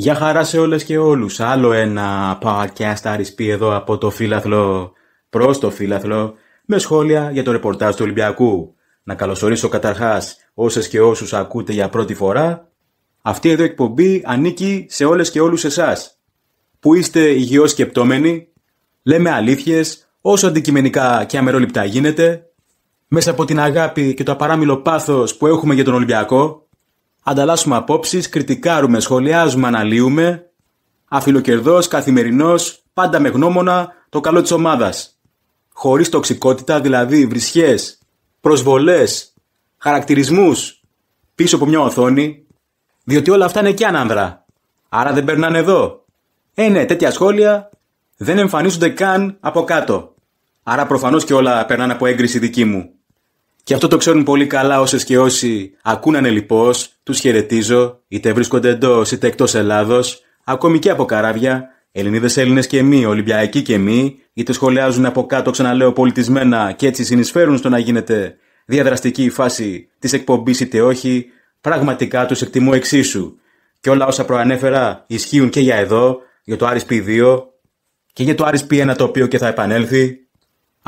Γεια χαρά σε όλες και όλους. Άλλο ένα podcast αρισπή εδώ από το φύλαθλο προς το φύλαθλο με σχόλια για το ρεπορτάζ του Ολυμπιακού. Να καλωσορίσω καταρχάς όσες και όσους ακούτε για πρώτη φορά. Αυτή εδώ εκπομπή ανήκει σε όλες και όλους εσάς που είστε υγιώς σκεπτόμενοι, λέμε αλήθειες όσο αντικειμενικά και αμερόληπτα γίνεται μέσα από την αγάπη και το απαράμιλο πάθος που έχουμε για τον Ολυμπιακό Ανταλλάσσουμε απόψεις, κριτικάρουμε, σχολιάζουμε, αναλύουμε. Αφιλοκερδός, καθημερινός, πάντα με γνώμονα το καλό της ομάδας. Χωρίς τοξικότητα, δηλαδή βρισχές, προσβολές, χαρακτηρισμούς, πίσω από μια οθόνη. Διότι όλα αυτά είναι και άνανδρα. Άρα δεν περνάνε εδώ. Ε, ναι, τέτοια σχόλια δεν εμφανίζονται καν από κάτω. Άρα προφανώς και όλα περνάνε από έγκριση δική μου. Και αυτό το ξέρουν πολύ καλά όσες και όσοι ακούνανε λοιπόν, τους χαιρετίζω, είτε βρίσκονται εντός είτε εκτός Ελλάδος, ακόμη και από καράβια, Ελληνίδες Έλληνες και εμείς, Ολυμπιακοί και εμείς, είτε σχολιάζουν από κάτω, ξαναλέω, πολιτισμένα και έτσι συνεισφέρουν στο να γίνεται διαδραστική η φάση της εκπομπής είτε όχι, πραγματικά τους εκτιμώ εξίσου. Και όλα όσα προανέφερα ισχύουν και για εδώ, για το rsp P2 και για το rsp P1 το οποίο και θα επανέλθει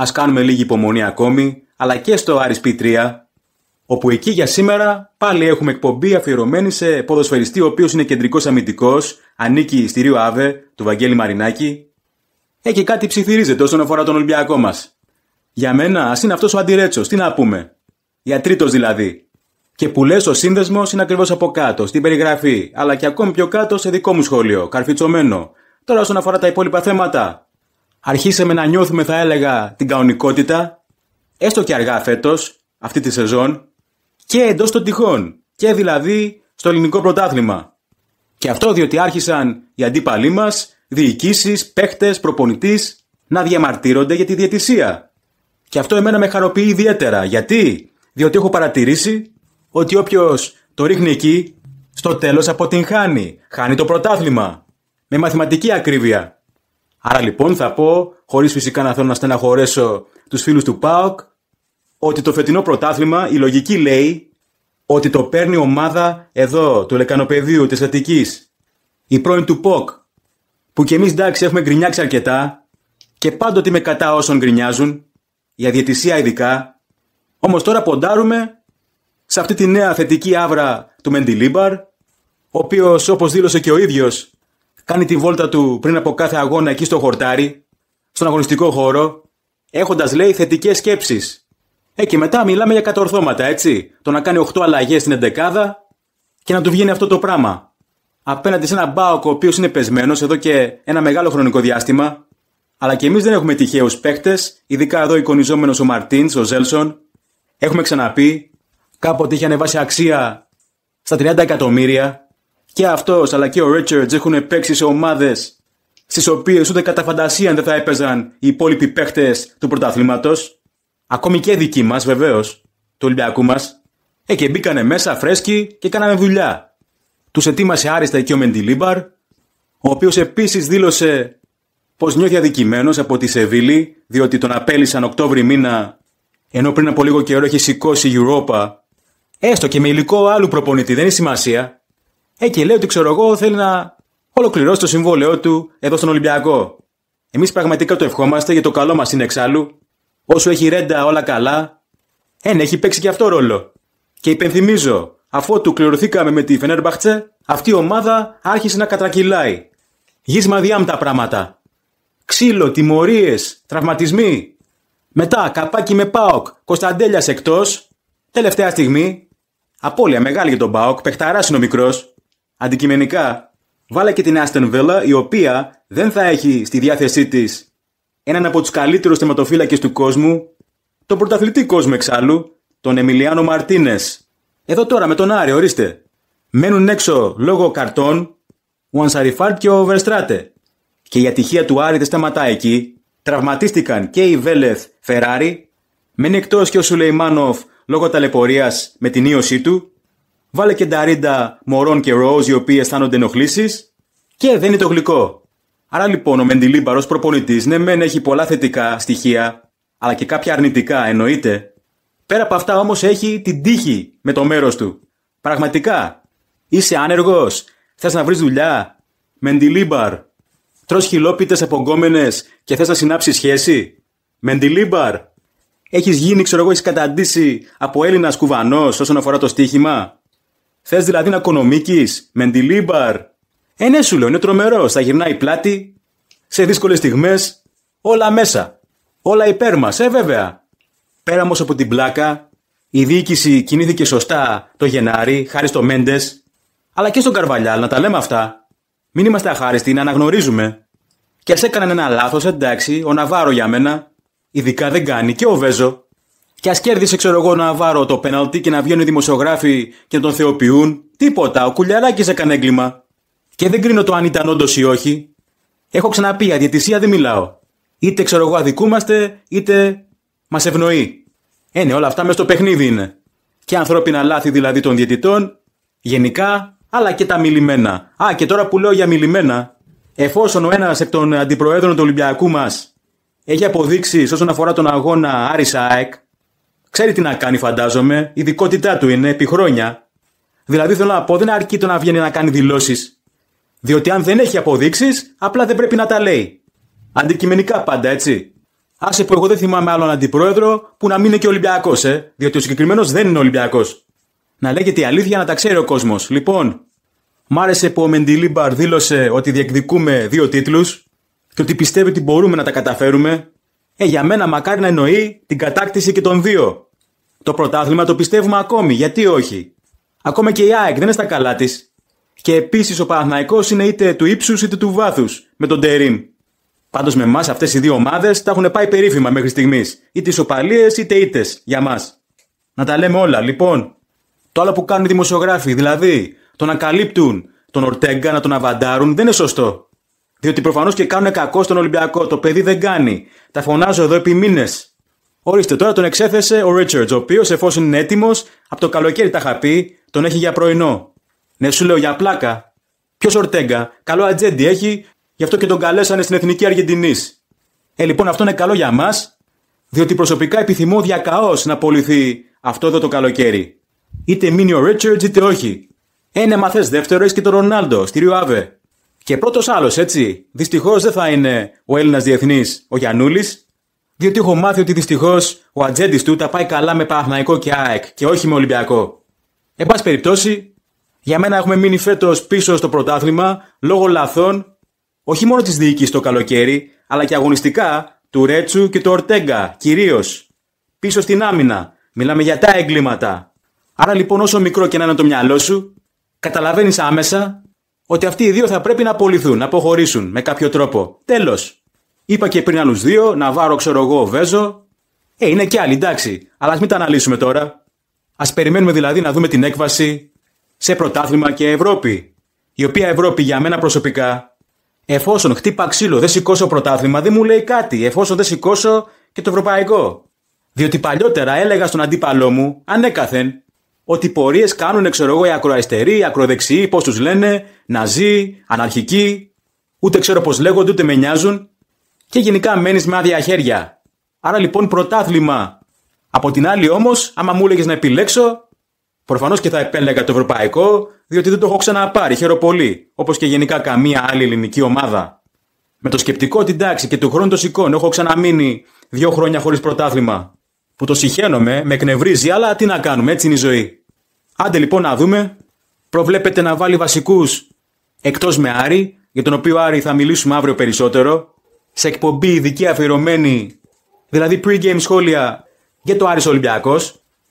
Ας κάνουμε λίγη υπομονή ακόμη, αλλά και στο RSP3, όπου εκεί για σήμερα πάλι έχουμε εκπομπή αφιερωμένη σε ποδοσφαιριστή ο οποίος είναι κεντρικός αμυντικός, ανήκει στη Ρίο Αβε, του Βαγγέλη Μαρινάκη. Έχει κάτι ψιθυρίζεται όσον αφορά τον Ολυμπιακό μας. Για μένα, ας είναι αυτός ο αντιρέτσος, τι να πούμε. Για τρίτος δηλαδή. Και που λες, ο σύνδεσμος είναι ακριβώς από κάτω, στην περιγραφή, αλλά και ακόμη πιο κάτω σε δικό μου σχόλιο, καρφιτσωμένο. Τώρα όσον αφορά τα υπόλοιπα θέματα, αρχίσαμε να νιώθουμε θα έλεγα την κανονικότητα, έστω και αργά φέτος, αυτή τη σεζόν, και εντός των τυχών, και δηλαδή στο ελληνικό πρωτάθλημα. Και αυτό διότι άρχισαν οι αντίπαλοι μας, διοικήσεις, παίχτες, προπονητής, να διαμαρτύρονται για τη διαιτησία. Και αυτό εμένα με χαροποιεί ιδιαίτερα. Γιατί? Διότι έχω παρατηρήσει ότι όποιος το ρίχνει εκεί, στο τέλος αποτυγχάνει. Χάνει το πρωτάθλημα. Με μαθηματική ακρίβεια. Άρα λοιπόν θα πω, χωρίς φυσικά να θέλω να στεναχωρέσω τους φίλους του ΠΑΟΚ, ότι το φετινό πρωτάθλημα, η λογική λέει, ότι το παίρνει ομάδα εδώ, του Λεκανοπεδίου, της Αττικής, η πρώην του ΠΟΚ, που κι εμείς εντάξει έχουμε γκρινιάξει αρκετά και πάντοτε είμαι κατά όσων γκρινιάζουν, για αδιαιτησία ειδικά, όμως τώρα ποντάρουμε σε αυτή τη νέα θετική άβρα του Μεντιλίμπαρ, ο οποίος όπως δήλωσε και ο ίδιος κάνει τη βόλτα του πριν από κάθε αγώνα εκεί στο χορτάρι, στον αγωνιστικό χώρο, έχοντας λέει θετικές σκέψεις. Ε, και μετά μιλάμε για κατορθώματα, έτσι. Το να κάνει 8 αλλαγές στην εντεκάδα και να του βγαίνει αυτό το πράγμα. Απέναντι σε ένα μπάοκ ο οποίος είναι πεσμένος εδώ και ένα μεγάλο χρονικό διάστημα, αλλά και εμείς δεν έχουμε τυχαίους παίκτες, ειδικά εδώ εικονιζόμενος ο Μαρτίν, ο Ζέλσον. Έχουμε ξαναπεί, κάποτε είχε ανεβάσει αξία στα 30 εκατομμύρια και αυτός αλλά και ο Ρίτσαρτ έχουν παίξει σε ομάδες στις οποίες ούτε κατά φαντασία δεν θα έπαιζαν οι υπόλοιποι παίχτες του πρωταθλήματος. Ακόμη και δικοί μας βεβαίως, του Ολυμπιακού μας. Ε, και μπήκανε μέσα φρέσκοι και κάναμε δουλειά. Τους ετοίμασε άριστα και ο Μεντιλίμπαρ, ο οποίος επίσης δήλωσε πως νιώθει αδικημένος από τη Σεβίλη, διότι τον απέλησαν Οκτώβρη μήνα, ενώ πριν από λίγο καιρό έχει σηκώσει η Europa, έστω και με υλικό άλλου προπονητή, δεν έχει σημασία. Ε, και λέει ότι ξέρω εγώ θέλει να ολοκληρώσει το συμβόλαιό του εδώ στον Ολυμπιακό. Εμείς πραγματικά το ευχόμαστε για το καλό μας είναι εξάλλου. Όσο έχει ρέντα όλα καλά. Ε, ναι, έχει παίξει και αυτό ρόλο. Και υπενθυμίζω, αφού του κληρωθήκαμε με τη Φενέρμπαχτσε, αυτή η ομάδα άρχισε να κατρακυλάει. Γύσμα τα πράγματα. Ξύλο, τιμωρίες, τραυματισμοί. Μετά, καπάκι με Πάοκ, Κωνσταντέλιας εκτός. Τελευταία στιγμή. Απόλυα μεγάλη για τον Πάοκ, παιχταράς είναι ο μικρός. Αντικειμενικά, βάλα και την Aston Villa, η οποία δεν θα έχει στη διάθεσή της έναν από τους καλύτερους θεματοφύλακες του κόσμου, τον πρωταθλητή κόσμο εξάλλου, τον Εμιλιάνο Μαρτίνες. Εδώ τώρα με τον Άρη, ορίστε. Μένουν έξω λόγω καρτών ο Ανσαριφάρτ και ο Βεστράτε. Και η ατυχία του Άρη δεν σταματά εκεί. Τραυματίστηκαν και η Βέλεθ Φεράρι. Μένει εκτός και ο Σουλεϊμάνοφ λόγω ταλαιπωρίας με την ίωσή του. Βάλε και νταρίντα μωρών και ροζ οι οποίοι αισθάνονται ενοχλήσεις. Και δεν είναι το γλυκό. Άρα λοιπόν ο Μεντιλίμπαρος προπονητής, ναι, μεν έχει πολλά θετικά στοιχεία, αλλά και κάποια αρνητικά, εννοείται. Πέρα από αυτά όμως έχει την τύχη με το μέρος του. Πραγματικά. Είσαι άνεργος. Θες να βρεις δουλειά. Μεντιλίμπαρ. Τρο χιλόπιτε από και θες να συνάψεις σχέση. Μεντιλίμπαρ. Έχεις γίνει, ξέρω εγώ, έχεις καταντήσει από Έλληνας κουβανός όσον αφορά το στοίχημα. Θες δηλαδή να οικονομική με Λίμπαρ. Ε, ναι, σου λέω, είναι τρομερός. Θα γυρνάει πλάτη, σε δύσκολες στιγμές, όλα μέσα. Όλα υπέρ μας, ε, βέβαια. Πέρα όμως από την πλάκα, η διοίκηση κινήθηκε σωστά το Γενάρη, χάρη στο Μέντες, αλλά και στον Καρβαλιάλ, να τα λέμε αυτά. Μην είμαστε αχάριστοι, να αναγνωρίζουμε. Και ας έκαναν ένα λάθος, εντάξει, ο Ναβάρο για μένα. Ειδικά δεν κάνει και ο Βέζο. Και ας κέρδισε, ξέρω εγώ, να βάρω το πέναλτι και να βγαίνουν οι δημοσιογράφοι και να τον θεοποιούν. Τίποτα. Ο κουλιαράκι έκανε έγκλημα. Και δεν κρίνω το αν ήταν όντως ή όχι. Έχω ξαναπεί, αδιαιτησία δεν μιλάω. Είτε ξέρω εγώ αδικούμαστε, είτε μας ευνοεί. Ε, ναι, όλα αυτά μέσα στο παιχνίδι είναι. Και ανθρώπινα λάθη δηλαδή των διαιτητών, γενικά, αλλά και τα μιλημένα. Α, και τώρα που λέω για μιλημένα, εφόσον ο ένας εκ των αντιπροέδρων του Ολυμπιακού μας έχει αποδείξεις όσον αφορά τον αγώνα Άρισα ΑΕΚ, Ξέρει τι να κάνει, φαντάζομαι. Η δικότητά του είναι επί χρόνια. Δηλαδή, θέλω να πω, δεν αρκεί το να βγαίνει να κάνει δηλώσεις. Διότι αν δεν έχει αποδείξεις, απλά δεν πρέπει να τα λέει. Αντικειμενικά πάντα, έτσι. Άσε που εγώ δεν θυμάμαι άλλον αντιπρόεδρο που να μην είναι και Ολυμπιακός, ε. Διότι ο συγκεκριμένος δεν είναι Ολυμπιακός. Να λέγεται η αλήθεια να τα ξέρει ο κόσμος. Λοιπόν, μ' άρεσε που ο Μεντιλίμπαρ δήλωσε ότι διεκδικούμε δύο τίτλους και ότι πιστεύει ότι μπορούμε να τα καταφέρουμε. Ε, για μένα μακάρι να εννοεί την κατάκτηση και των δύο. Το πρωτάθλημα το πιστεύουμε ακόμη, γιατί όχι. Ακόμα και η ΑΕΚ δεν είναι στα καλά της. Και επίσης ο Παναθναϊκός είναι είτε του ύψους είτε του βάθους με τον Τερήμ. Πάντως με εμάς αυτές οι δύο ομάδες τα έχουν πάει περίφημα μέχρι στιγμής. Είτε ισοπαλίε είτε ήττες για μας. Να τα λέμε όλα, λοιπόν. Το άλλο που κάνουν οι δημοσιογράφοι, δηλαδή το να καλύπτουν τον Ορτέγκα, να τον αβαντάρουν, δεν είναι σωστό. Διότι προφανώς και κάνουν κακό στον Ολυμπιακό. Το παιδί δεν κάνει. Τα φωνάζω εδώ επί μήνες. Ορίστε, τώρα τον εξέθεσε ο Ρίτσαρτ, ο οποίος εφόσον είναι έτοιμος, από το καλοκαίρι τα είχα πει, τον έχει για πρωινό. Ναι, σου λέω για πλάκα. Ποιος Ορτέγκα, καλό ατζέντι έχει, γι' αυτό και τον καλέσανε στην Εθνική Αργεντινής. Ε, λοιπόν, αυτό είναι καλό για μας, διότι προσωπικά επιθυμώ διακαώς να απολυθεί αυτό εδώ το καλοκαίρι. Είτε μείνει ο Ρίτσαρτ είτε όχι. Ένα ε, μαθέ δεύτερο έχεις και τον Ρονάλντο, στη Ριουάβε. Και πρώτος άλλος, έτσι. Δυστυχώς δεν θα είναι ο Έλληνας διεθνής ο Γιανούλη, διότι έχω μάθει ότι δυστυχώς ο ατζέντης του τα πάει καλά με Παναθηναϊκό και ΑΕΚ και όχι με Ολυμπιακό. Εν πάση περιπτώσει, για μένα έχουμε μείνει φέτος πίσω στο πρωτάθλημα λόγω λαθών όχι μόνο της διοίκησης το καλοκαίρι, αλλά και αγωνιστικά του Ρέτσου και του Ορτέγκα κυρίως. Πίσω στην άμυνα. Μιλάμε για τα εγκλήματα. Άρα λοιπόν, όσο μικρό και να είναι το μυαλό σου, καταλαβαίνεις άμεσα ότι αυτοί οι δύο θα πρέπει να απολυθούν, να αποχωρήσουν με κάποιο τρόπο. Τέλος. Είπα και πριν άλλους δύο, να βάρω, ξέρω εγώ, Βέζο. Ε, είναι κι άλλοι, εντάξει. Αλλά ας μην τα αναλύσουμε τώρα. Ας περιμένουμε δηλαδή να δούμε την έκβαση σε πρωτάθλημα και Ευρώπη. Η οποία Ευρώπη για μένα προσωπικά, εφόσον χτύπα ξύλο, δεν σηκώσω πρωτάθλημα, δεν μου λέει κάτι. Εφόσον δεν σηκώσω και το ευρωπαϊκό. Διότι παλιότερα έλεγα στον αντίπαλό μου, ανέκαθεν, ότι πορείες κάνουν, ξέρω εγώ, οι ακροαριστεροί, οι ακροδεξιοί, πώς τους λένε, ναζί, αναρχικοί, ούτε ξέρω πώς λέγονται, ούτε με νοιάζουν. Και γενικά μένεις με άδεια χέρια. Άρα λοιπόν πρωτάθλημα. Από την άλλη όμως, άμα μου έλεγες να επιλέξω, προφανώς και θα επέλεγα το ευρωπαϊκό, διότι δεν το έχω ξαναπάρει, χαίρο πολύ. Όπως και γενικά καμία άλλη ελληνική ομάδα. Με το σκεπτικό ότι εντάξει και του χρόνου το σηκώνω, έχω ξαναμείνει δύο χρόνια χωρίς πρωτάθλημα. Που το συχαίνομαι, με εκνευρίζει, αλλά τι να κάνουμε, έτσι είναι η ζωή. Άντε λοιπόν να δούμε. Προβλέπεται να βάλει βασικούς εκτός με Άρη, για τον οποίο Άρη θα μιλήσουμε αύριο περισσότερο. Σε εκπομπή ειδική αφιερωμένη, δηλαδή pre-game σχόλια για το Άρης Ολυμπιακός.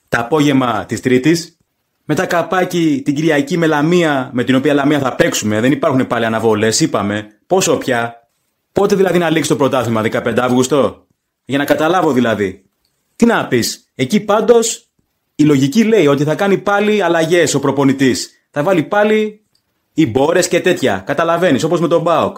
τα απόγευμα της Τρίτης. Μετά καπάκι την Κυριακή με Λαμία, με την οποία Λαμία θα παίξουμε. Δεν υπάρχουν πάλι αναβολέ, είπαμε. Πόσο πια. Πότε δηλαδή να λήξει το πρωτάθλημα, 15 Αύγουστο. Για να καταλάβω δηλαδή. Τι να πεις. Εκεί πάντως η λογική λέει ότι θα κάνει πάλι αλλαγές ο προπονητής. Θα βάλει πάλι οι μπόρες και τέτοια. Καταλαβαίνεις, όπως με τον Μπάουκ.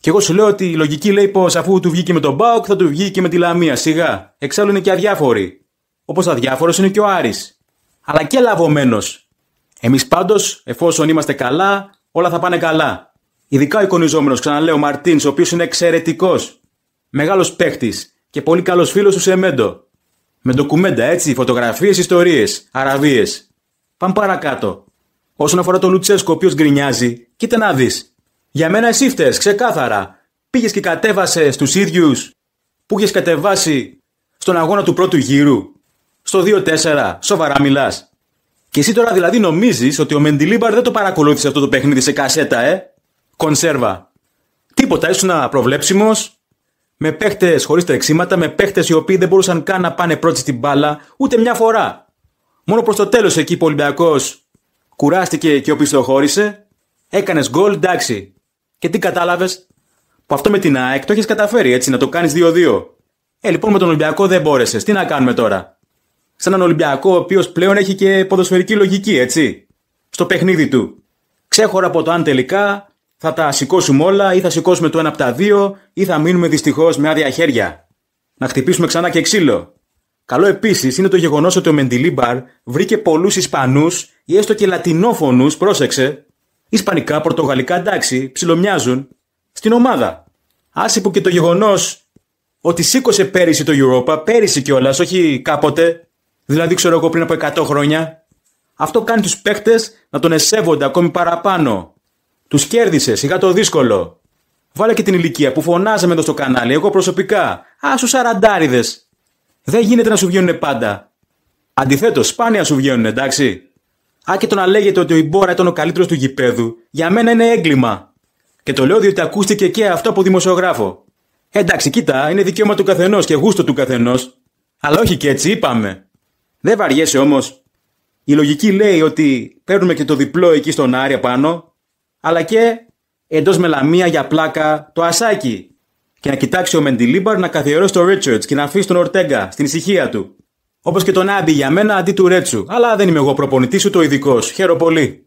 Και εγώ σου λέω ότι η λογική λέει πως αφού του βγήκε με τον Μπάουκ θα του βγει και με τη Λαμία, σιγά. Εξάλλου είναι και αδιάφοροι. Όπως αδιάφορος είναι και ο Άρης. Αλλά και λαβωμένος. Εμείς πάντως, εφόσον είμαστε καλά, όλα θα πάνε καλά. Ειδικά ο εικονιζόμενος, ξαναλέω, Μαρτίν, ο οποίος είναι εξαιρετικός. Μεγάλος παίχτης και πολύ καλός φίλος του Σεμέντο. Με ντοκουμέντα, έτσι, φωτογραφίες, ιστορίες, αραβίες. Πάμε παρακάτω. Όσον αφορά τον Λουτσέσκο, ο οποίος γκρινιάζει, κοίτα να δεις. Για μένα εσύ φταίς, ξεκάθαρα. Πήγες και κατέβασε στους ίδιους που είχες κατεβάσει στον αγώνα του πρώτου γύρου. Στο 2-4, σοβαρά μιλάς. Και εσύ τώρα δηλαδή νομίζεις ότι ο Μεντιλίμπαρ δεν το παρακολούθησε αυτό το παιχνίδι σε κασέτα, ε. Κονσέρβα. Τίποτα, ήσουν προβλέψιμο, με παίχτες χωρίς τρεξίματα, με παίχτες οι οποίοι δεν μπορούσαν καν να πάνε πρώτοι στην μπάλα ούτε μια φορά. Μόνο προς το τέλος εκεί που ο Ολυμπιακός κουράστηκε και οπισθοχώρησε, έκανες γκολ, εντάξει. Και τι κατάλαβες, που αυτό με την ΑΕΚ το έχεις καταφέρει έτσι, να το κάνεις 2-2. Ε, λοιπόν με τον Ολυμπιακό δεν μπόρεσες. Τι να κάνουμε τώρα. Σαν έναν Ολυμπιακό ο οποίος πλέον έχει και ποδοσφαιρική λογική, έτσι. Στο παιχνίδι του. Ξέχωρα από το αν τελικά θα τα σηκώσουμε όλα ή θα σηκώσουμε το ένα από τα δύο ή θα μείνουμε δυστυχώς με άδεια χέρια. Να χτυπήσουμε ξανά και ξύλο. Καλό επίσης είναι το γεγονός ότι ο Μεντιλίμπαρ βρήκε πολλούς Ισπανούς ή έστω και Λατινόφωνους, πρόσεξε. Ισπανικά, Πορτογαλικά εντάξει, ψιλομοιάζουν. Στην ομάδα. Άσε που και το γεγονός ότι σήκωσε πέρυσι το Europa, πέρυσι κιόλας, όχι κάποτε, δηλαδή ξέρω εγώ πριν από 100 χρόνια, αυτό κάνει τους παίχτε να τον εσέβονται ακόμη παραπάνω. Τους κέρδισες, σιγά το δύσκολο. Βάλε και την ηλικία που φωνάζαμε εδώ στο κανάλι, εγώ προσωπικά. Α, σου σαραντάριδες. Δεν γίνεται να σου βγαίνουν πάντα. Αντιθέτως, σπάνια σου βγαίνουν, εντάξει. Α, και το να λέγεται ότι ο Ιμπόρα ήταν ο καλύτερος του γηπέδου, για μένα είναι έγκλημα. Και το λέω διότι ακούστηκε και αυτό από δημοσιογράφο. Ε, εντάξει, κοίτα, είναι δικαίωμα του καθενός και γούστο του καθενός. Αλλά όχι και έτσι, είπαμε. Δεν βαριέσαι όμως. Η λογική λέει ότι παίρνουμε και το διπλό εκεί στον άρια πάνω αλλά και εντός με για πλάκα το ασάκι. Και να κοιτάξει ο Μεντιλίμπαρ να καθιερώσει τον Ρίτσαρτ και να αφήσει τον Ορτέγκα στην ησυχία του. Όπως και τον Άμπι για μένα αντί του Ρέτσου. Αλλά δεν είμαι εγώ προπονητής σου το ειδικός. Χαίρο πολύ.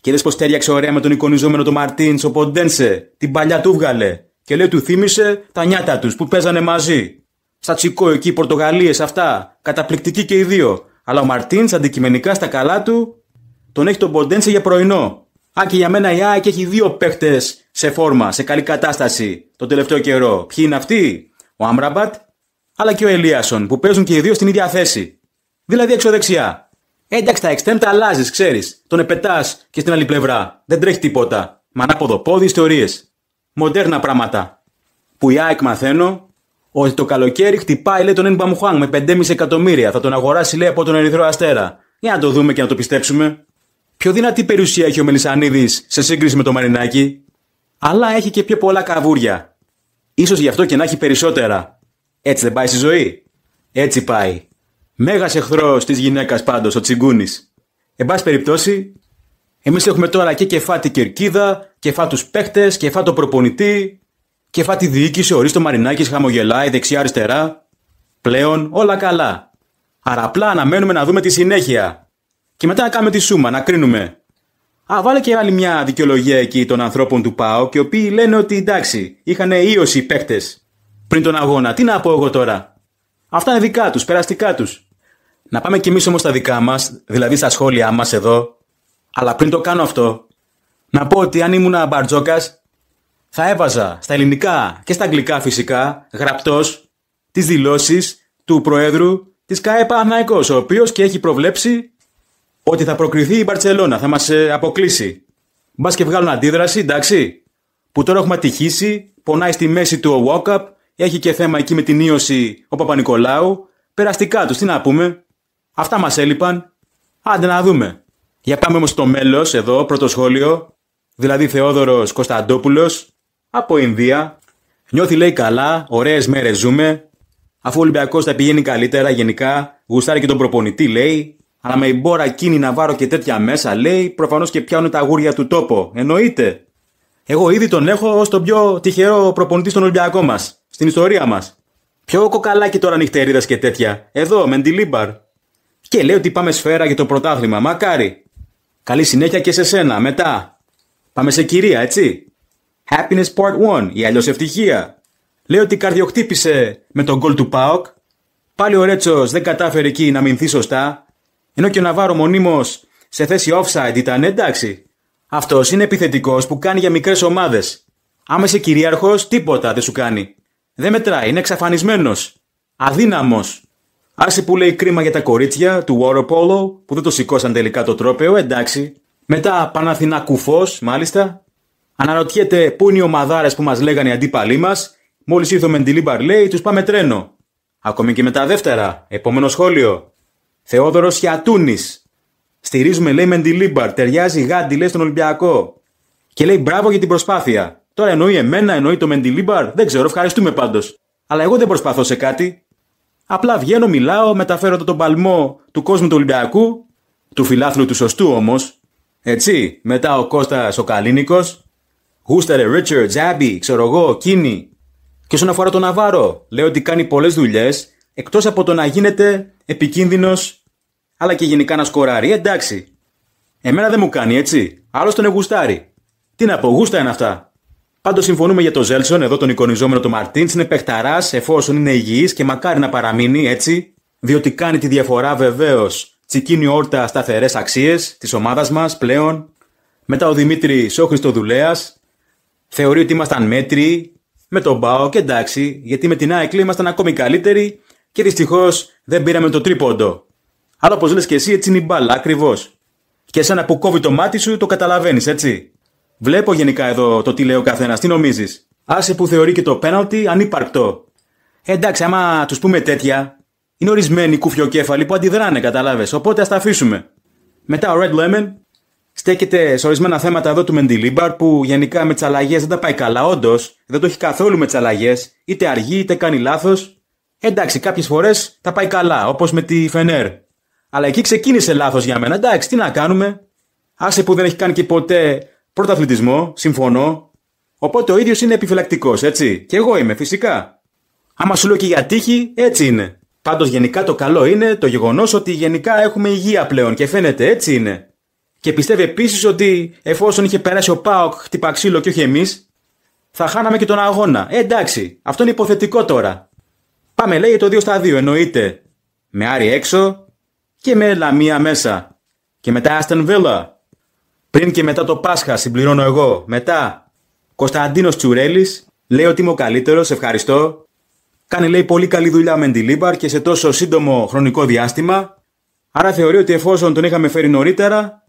Και δε πως τέριαξε ωραία με τον εικονιζόμενο του Μαρτίν, ο Ποντένσε, την παλιά του βγαλε. Και λέει του θύμισε τα νιάτα τους που παίζανε μαζί. Στα τσικό εκεί, Πορτογαλίες αυτά. Καταπληκτικοί και οι δύο. Αλλά ο Μαρτίν αντικειμενικά στα καλά του τον έχει τον Ποντένσε για πρωινό. Αν και για μένα η ΑΕΚ έχει δύο παίχτε σε φόρμα, σε καλή κατάσταση τον τελευταίο καιρό. Ποιοι είναι αυτοί, ο Άμραμπατ αλλά και ο Ελίασον, που παίζουν και οι δύο στην ίδια θέση. Δηλαδή δεξιά. Ε, εντάξει, τα εξτρέμ τα αλλάζεις, ξέρεις. Τον επετάς και στην άλλη πλευρά. Δεν τρέχει τίποτα. Μα ανάποδο πόδι, ιστορίες. Μοντέρνα πράγματα. Που η ΑΕΚ μαθαίνω ότι το καλοκαίρι χτυπάει λέει τον Έμπαμ Χουάνγκ με 5,5 εκατομμύρια. Θα τον αγοράσει λέει από τον Ερυθρό Αστέρα. Για να το δούμε και να το πιστέψουμε. Πιο δυνατή περιουσία έχει ο Μελισανίδης σε σύγκριση με το Μαρινάκι, αλλά έχει και πιο πολλά καβούρια. Ίσως γι' αυτό και να έχει περισσότερα. Έτσι δεν πάει στη ζωή. Έτσι πάει. Μέγας εχθρός της γυναίκας πάντως, ο Τσιγκούνης. Εν πάση περιπτώσει, εμείς έχουμε τώρα και κεφά την κερκίδα, κεφά τους παίχτες, κεφά το προπονητή, κεφά τη διοίκηση. οριστο ορίστο χαμογελαει χαμογελάει δεξιά-αριστερά. Πλέον όλα καλά. Άρα απλά αναμένουμε να δούμε τη συνέχεια. Και μετά να κάνουμε τη σούμα, να κρίνουμε. Α, βάλε και άλλη μια δικαιολογία εκεί των ανθρώπων του ΠΑΟ, και οι οποίοι λένε ότι εντάξει, είχαν ίωση οι παίκτες πριν τον αγώνα. Τι να πω εγώ τώρα. Αυτά είναι δικά τους, περαστικά τους. Να πάμε κι εμείς όμως στα δικά μας, δηλαδή στα σχόλιά μας εδώ. Αλλά πριν το κάνω αυτό, να πω ότι αν ήμουν μπαρτζόκας, θα έβαζα στα ελληνικά και στα αγγλικά φυσικά, γραπτός, τις δηλώσεις του Προέδρου της καΕΠΑ Αναϊκό, ο οποίος και έχει προβλέψει ότι θα προκριθεί η Μπαρσελόνα, θα μας ε, αποκλείσει. Μπας και βγάλουν αντίδραση, εντάξει. Που τώρα έχουμε ατυχήσει, πονάει στη μέση του ο Walkup, έχει και θέμα εκεί με την ίωση ο Παπα-Νικολάου. Περαστικά τους, τι να πούμε. Αυτά μας έλειπαν. Άντε να δούμε. Για πάμε όμως στο μέλος, εδώ, πρώτο σχόλιο. Δηλαδή Θεόδωρος Κωνσταντόπουλος, από Ινδία. Νιώθει λέει καλά, ωραίες μέρες ζούμε. Αφού ο Ολυμπιακός θα πηγαίνει καλύτερα, γενικά, γουστάρει και τον προπονητή, λέει. Αλλά με μπόρα κίνη να βάρω και τέτοια μέσα, λέει, προφανώς και πιάνουν τα γούρια του τόπο. Εννοείται. Εγώ ήδη τον έχω ως τον πιο τυχερό προπονητή στον Ολυμπιακό μας. Στην ιστορία μας. Πιο κοκαλάκι τώρα νυχτερίδας και τέτοια. Εδώ, με ντιλίμπαρ. Και λέει ότι πάμε σφαίρα για το πρωτάθλημα. Μακάρι. Καλή συνέχεια και σε σένα, μετά. Πάμε σε κυρία, έτσι. Happiness Part 1, ή αλλιώ ευτυχία. Λέει ότι καρδιοκτύπησε με τον γκολ του Πάοκ. Πάλι ο Ρέτσος δεν κατάφερε εκεί να μηνθεί σωστά. Ενώ και ο Ναβάρο μονίμως σε θέση offside ήταν εντάξει. Αυτός είναι επιθετικός που κάνει για μικρές ομάδες. Άμα κυρίαρχος, τίποτα δεν σου κάνει. Δεν μετράει, είναι εξαφανισμένος. Αδύναμος. Άσε που λέει κρίμα για τα κορίτσια του Water Polo που δεν το σηκώσαν τελικά το τρόπεο, εντάξει. Μετά Παναθηνά κουφό, μάλιστα. Αναρωτιέται πού είναι οι ομαδάρες που μας λέγανε οι αντίπαλοι μας. Μόλις ήρθαμε την Τιλίμπαρ λέει, τους πάμε τρένο. Ακόμη και με τα δεύτερα. Επόμενο σχόλιο. Θεόδωρος Χιατούνης. Στηρίζουμε, λέει, με Ταιριάζει γάντι, λέει, στον Ολυμπιακό. Και λέει μπράβο για την προσπάθεια. Τώρα εννοεί εμένα, εννοεί το Μεντιλίμπαρ. Δεν ξέρω, ευχαριστούμε πάντως. Αλλά εγώ δεν προσπαθώ σε κάτι. Απλά βγαίνω, μιλάω, μεταφέρω το τον παλμό του κόσμου του Ολυμπιακού, του φιλάθλου του σωστού όμως. Έτσι, μετά ο Κώστας ο Καλίνικος, Γούστερε, Ρίτσαρτ, Τζάμπι, ξέρω εγώ, Κίνη. Και όσον αφορά τον Ναβάρο, λέει ότι κάνει πολλές δουλειές Εκτός από το να γίνεται επικίνδυνος, αλλά και γενικά να σκοράρει. Εντάξει, εμένα δεν μου κάνει έτσι. Άλλο τον εγουστάρει. Τι να πω, γούστα είναι αυτά. Πάντως συμφωνούμε για τον Ζέλσον, εδώ τον εικονιζόμενο του Μαρτίν, είναι παιχταράς εφόσον είναι υγιής και μακάρι να παραμείνει έτσι, διότι κάνει τη διαφορά βεβαίως. Τσικίνει όρτα σταθερές αξίες της ομάδας μας πλέον. Μετά ο Δημήτρη Σόχριστο Δουλέας θεωρεί ότι ήμασταν μέτριοι με τον Μπάο και εντάξει, γιατί με την ΑΕΚΛΗ ήμασταν ακόμη καλύτεροι και δυστυχώς δεν πήραμε το τρίποντο. Αλλά όπως λες και εσύ, έτσι είναι η μπάλα, ακριβώς. Και σαν που κόβει το μάτι σου, το καταλαβαίνεις, έτσι. Βλέπω γενικά εδώ το τι λέει ο καθένας, τι νομίζεις. Άσε που θεωρεί και το πέναλτι ανύπαρκτο. Ε, εντάξει, άμα τους πούμε τέτοια, είναι ορισμένοι κουφιοκέφαλοι που αντιδράνε, καταλάβες. Οπότε ας τα αφήσουμε. Μετά ο Red Lemon στέκεται σε ορισμένα θέματα εδώ του Μεντιλίμπαρ που γενικά με τις αλλαγές δεν τα πάει καλά, όντως. Δεν το έχει καθόλου με τις αλλαγές. Είτε αργεί είτε κάνει λάθος. Εντάξει, κάποιες φορές τα πάει καλά, όπως με τη Φενέρ. Αλλά εκεί ξεκίνησε λάθος για μένα. Εντάξει, τι να κάνουμε. Άσε που δεν έχει κάνει και ποτέ πρωταθλητισμό, συμφωνώ. Οπότε ο ίδιος είναι επιφυλακτικός, έτσι. Και εγώ είμαι, φυσικά. Άμα σου λέω και για τύχη, έτσι είναι. Πάντως γενικά το καλό είναι το γεγονός ότι γενικά έχουμε υγεία πλέον και φαίνεται έτσι είναι. Και πιστεύει επίσης ότι εφόσον είχε περάσει ο Πάοκ χτυπαξίλο και όχι εμείς, θα χάναμε και τον αγώνα. Ε, εντάξει, αυτό είναι υποθετικό τώρα. Πάμε λέει το 2 στα 2 εννοείται. Με Άρη έξω και με Λαμία μέσα. Και μετά Αστεν Villa. Πριν και μετά το Πάσχα συμπληρώνω εγώ. Μετά Κωνσταντίνος Τσουρέλης λέει ότι είμαι ο καλύτερος, ευχαριστώ. Κάνει λέει πολύ καλή δουλειά με τη Λίμπαρ και σε τόσο σύντομο χρονικό διάστημα. Άρα θεωρεί ότι εφόσον τον είχαμε φέρει νωρίτερα,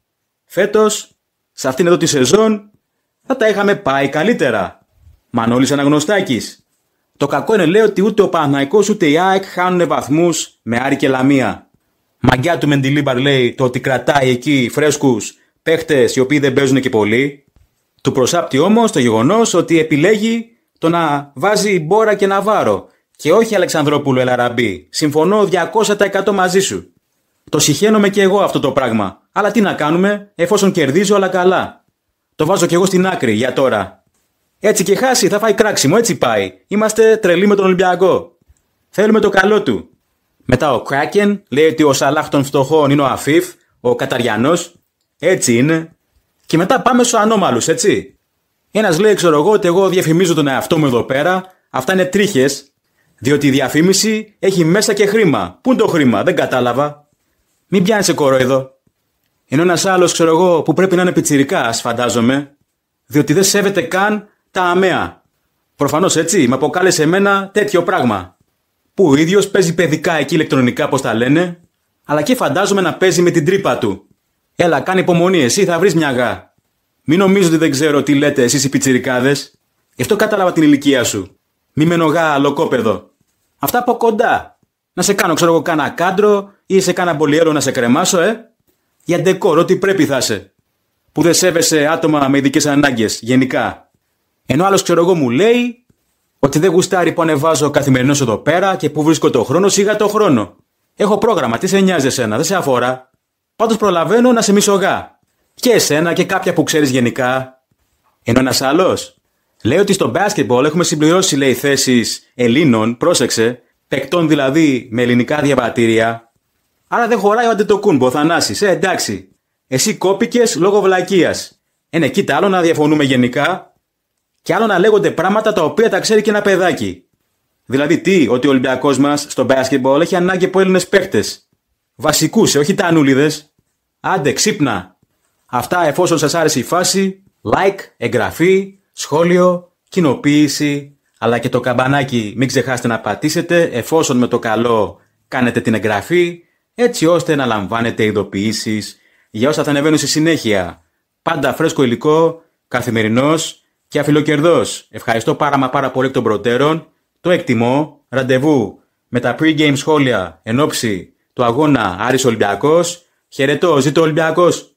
φέτος, σε αυτήν εδώ τη σεζόν, θα τα είχαμε πάει καλύτερα. Μανώλης Αναγνωστάκης, το κακό είναι λέει ότι ούτε ο Παναϊκός ούτε η ΑΕΚ χάνουν βαθμούς με Άρη και Λαμία. Μαγκιά του Μεντιλίμπαρ λέει το ότι κρατάει εκεί φρέσκους παίχτες οι οποίοι δεν παίζουν και πολύ. Του προσάπτει όμως το γεγονός ότι επιλέγει το να βάζει Μπόρα και να βάρω. Και όχι Αλεξανδρόπουλο Ελαραμπή. Συμφωνώ 200% μαζί σου. Το συχαίνομαι και εγώ αυτό το πράγμα. Αλλά τι να κάνουμε, εφόσον κερδίζω, αλλά καλά. Το βάζω κι εγώ στην άκρη για τώρα. Έτσι και χάσει, θα φάει κράξιμο, έτσι πάει. Είμαστε τρελοί με τον Ολυμπιακό. Θέλουμε το καλό του. Μετά ο Κράκεν λέει ότι ο Σαλάχ των φτωχών είναι ο Αφίφ, ο Καταριανός. Έτσι είναι. Και μετά πάμε στους ανώμαλους, έτσι. Ένας λέει, ξέρω εγώ, ότι εγώ διαφημίζω τον εαυτό μου εδώ πέρα. Αυτά είναι τρίχες. Διότι η διαφήμιση έχει μέσα και χρήμα. Πού είναι το χρήμα, δεν κατάλαβα. Μην πιάνεις σε κορόιδο. Ενώ ένας άλλος, ξέρω εγώ, που πρέπει να είναι πιτσυρικά, φαντάζομαι, διότι δεν σέβεται καν τα αμαία. Προφανώς έτσι, με αποκάλεσε εμένα τέτοιο πράγμα. Που ο ίδιος παίζει παιδικά εκεί ηλεκτρονικά, πώς τα λένε, αλλά και φαντάζομαι να παίζει με την τρύπα του. Έλα, κάνει υπομονή, εσύ θα βρεις μια γά. Μην νομίζω ότι δεν ξέρω τι λέτε εσείς οι πιτσιρικάδες. Γι' αυτό κατάλαβα την ηλικία σου. Μη με νογά αλοκόπεδο. Αυτά από κοντά. Να σε κάνω, ξέρω εγώ, κάνα κάντρο ή σε κάνα μπολιέρο να σε κρεμάσω, ε. Για ντεκόρ, ό,τι πρέπει θα σε. Που δεν σέβεσαι άτομα με ειδικές ανάγκες, γενικά. Ενώ άλλος ξέρω εγώ μου λέει ότι δεν γουστάρει που ανεβάζω καθημερινό εδώ πέρα και που βρίσκω το χρόνο, σιγά το χρόνο. Έχω πρόγραμμα, τι σε νοιάζει εσένα, δεν σε αφορά. Πάντως προλαβαίνω να σε μισογά. Και εσένα και κάποια που ξέρεις γενικά. Ενώ ένας άλλος λέει ότι στο μπάσκετμπολ έχουμε συμπληρώσει, λέει, θέσεις Ελλήνων, πρόσεξε, παικτών δηλαδή με ελληνικά διαβατήρια. Άρα δεν χωράει ο αντιτοκούνμπο, Θανάσης. Ε, εντάξει. Εσύ κόπηκες λόγω βλακείας. Ε, ναι, κοίτα άλλο να διαφωνούμε γενικά και άλλο να λέγονται πράγματα τα οποία τα ξέρει και ένα παιδάκι. Δηλαδή τι, ότι ο Ολυμπιακός μας στο μπάσκετμπολ έχει ανάγκη από Έλληνες παίχτε. Βασικούς, όχι τα ανούλιδες. Άντε, ξύπνα. Αυτά εφόσον σας άρεσε η φάση, like, εγγραφή, σχόλιο, κοινοποίηση, αλλά και το καμπανάκι μην ξεχάσετε να πατήσετε εφόσον με το καλό κάνετε την εγγραφή, έτσι ώστε να λαμβάνετε ειδοποιήσεις για όσα θα ανεβαίνουν στη συνέχεια. Πάντα φρέσκο υλικό, καθημερινός, και αφιλοκερδός. Ευχαριστώ πάρα μα πάρα πολύ εκ των προτέρων. Το εκτιμώ. Ραντεβού με τα pre-game σχόλια εν ώψη του αγώνα Άρης Ολυμπιακός. Χαιρετώ, ζήτω Ολυμπιακός.